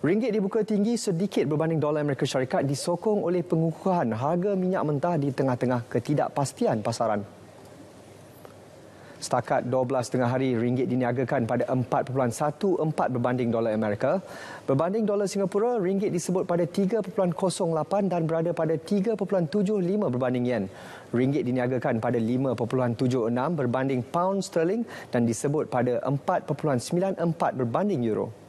Ringgit dibuka tinggi sedikit berbanding dolar Amerika Syarikat disokong oleh pengukuhan harga minyak mentah di tengah-tengah ketidakpastian pasaran. Setakat 12 tengah hari, ringgit diniagakan pada 4.14 berbanding dolar Amerika. Berbanding dolar Singapura, ringgit disebut pada 3.08 dan berada pada 3.75 berbanding yen. Ringgit diniagakan pada 5.76 berbanding pound sterling dan disebut pada 4.94 berbanding euro.